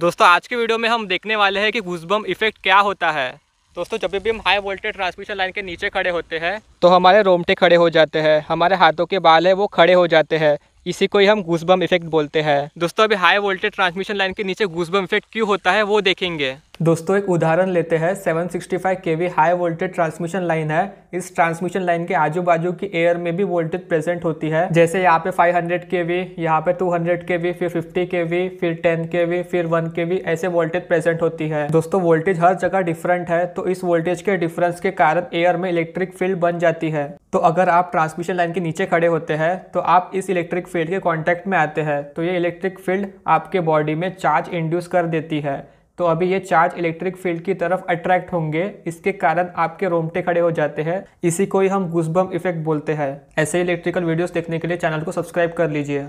दोस्तों आज के वीडियो में हम देखने वाले हैं कि घुसबम इफेक्ट क्या होता है दोस्तों जब भी हम हाई वोल्टेज ट्रांसमिशन लाइन के नीचे खड़े होते हैं तो हमारे रोमटे खड़े हो जाते हैं हमारे हाथों के बाल है वो खड़े हो जाते हैं इसी को ही हम घुसबम इफेक्ट बोलते हैं दोस्तों अभी हाई वोल्टेज ट्रांसमिशन लाइन के नीचे घुसबम इफेक्ट क्यों होता है वो देखेंगे दोस्तों एक उदाहरण लेते हैं 765 V high voltage transmission line है इस ट्रांसमिशन लाइन के आजू बाजू की एयर में भी वोल्टेज प्रेजेंट होती है जैसे यहाँ पे 500 वी यहाँ पे 200 वी फिर 50 वी फिर 10 वी फिर 1 वी ऐसे वोल्टेज प्रेजेंट होती है दोस्तों वोल्टेज हर जगह डिफरेंट है तो इस वोल्टेज के डिफरेंस के कारण एयर में इलेक्ट्रिक फील्ड बन जाती है तो अगर आप ट्रांसमिशन लाइन के नीचे खड़े होते हैं तो आप इस इलेक्ट्रिक फील्ड के कॉन्टैक्ट में आते हैं तो ये इलेक्ट्रिक फील्ड आपके बॉडी में चार्ज इंड्यूस कर देती है तो अभी ये चार्ज इलेक्ट्रिक फील्ड की तरफ अट्रैक्ट होंगे इसके कारण आपके रोमटे खड़े हो जाते हैं इसी को ही हम गुजबम इफेक्ट बोलते हैं ऐसे इलेक्ट्रिकल वीडियोस देखने के लिए चैनल को सब्सक्राइब कर लीजिए